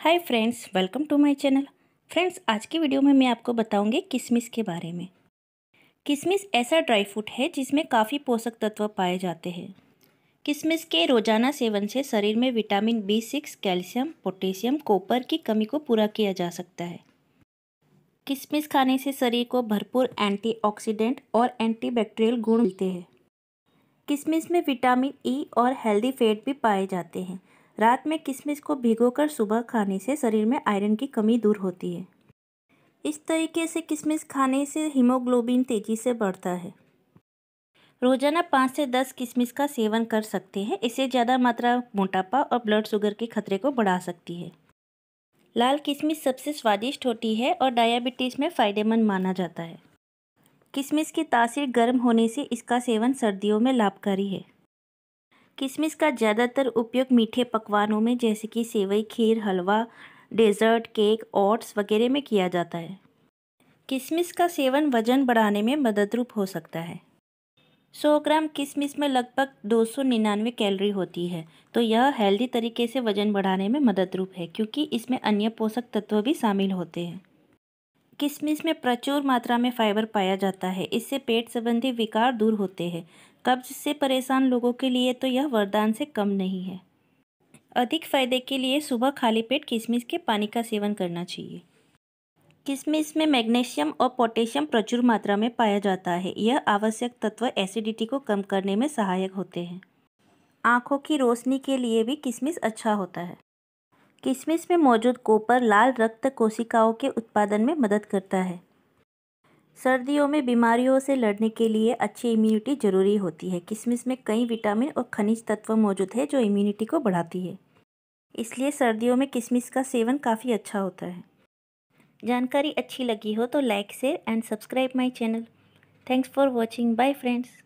hi friends welcome to my channel friends आज की video में मैं आपको बताऊंगी किशमिश के बारे में किशमिश ऐसा ड्राई फ्रूट है जिसमें काफ़ी पोषक तत्व पाए जाते हैं किशमिश के रोजाना सेवन से शरीर में vitamin B six calcium potassium copper की कमी को पूरा किया जा सकता है किशमिश खाने से शरीर को भरपूर एंटी और एंटीबैक्टीरियल गुण मिलते हैं किशमिश में विटामिन ई e और हेल्दी फैट भी पाए जाते हैं रात में किशमिश को भिगोकर सुबह खाने से शरीर में आयरन की कमी दूर होती है इस तरीके से किशमिश खाने से हीमोग्लोबिन तेज़ी से बढ़ता है रोजाना पाँच से दस किशमिश का सेवन कर सकते हैं इससे ज़्यादा मात्रा मोटापा और ब्लड शुगर के खतरे को बढ़ा सकती है लाल किशमिश सबसे स्वादिष्ट होती है और डायबिटीज़ में फ़ायदेमंद माना जाता है किशमिश की तासीर गर्म होने से इसका सेवन सर्दियों में लाभकारी है किशमिश का ज़्यादातर उपयोग मीठे पकवानों में जैसे कि सेवई खीर हलवा डेजर्ट केक ओट्स वगैरह में किया जाता है किशमिश का सेवन वजन बढ़ाने में मदद रूप हो सकता है 100 ग्राम किशमिश में लगभग दो सौ कैलोरी होती है तो यह हेल्दी तरीके से वजन बढ़ाने में मदद रूप है क्योंकि इसमें अन्य पोषक तत्व भी शामिल होते हैं किशमिश में प्रचुर मात्रा में फाइबर पाया जाता है इससे पेट संबंधी विकार दूर होते हैं कब्ज से परेशान लोगों के लिए तो यह वरदान से कम नहीं है अधिक फायदे के लिए सुबह खाली पेट किशमिश के पानी का सेवन करना चाहिए किशमिश में मैग्नीशियम और पोटेशियम प्रचुर मात्रा में पाया जाता है यह आवश्यक तत्व एसिडिटी को कम करने में सहायक होते हैं आँखों की रोशनी के लिए भी किशमिश अच्छा होता है किशमिश में मौजूद कोपर लाल रक्त कोशिकाओं के उत्पादन में मदद करता है सर्दियों में बीमारियों से लड़ने के लिए अच्छी इम्यूनिटी जरूरी होती है किशमिश में कई विटामिन और खनिज तत्व मौजूद है जो इम्यूनिटी को बढ़ाती है इसलिए सर्दियों में किशमिश का सेवन काफ़ी अच्छा होता है जानकारी अच्छी लगी हो तो like share and subscribe my channel thanks for watching bye friends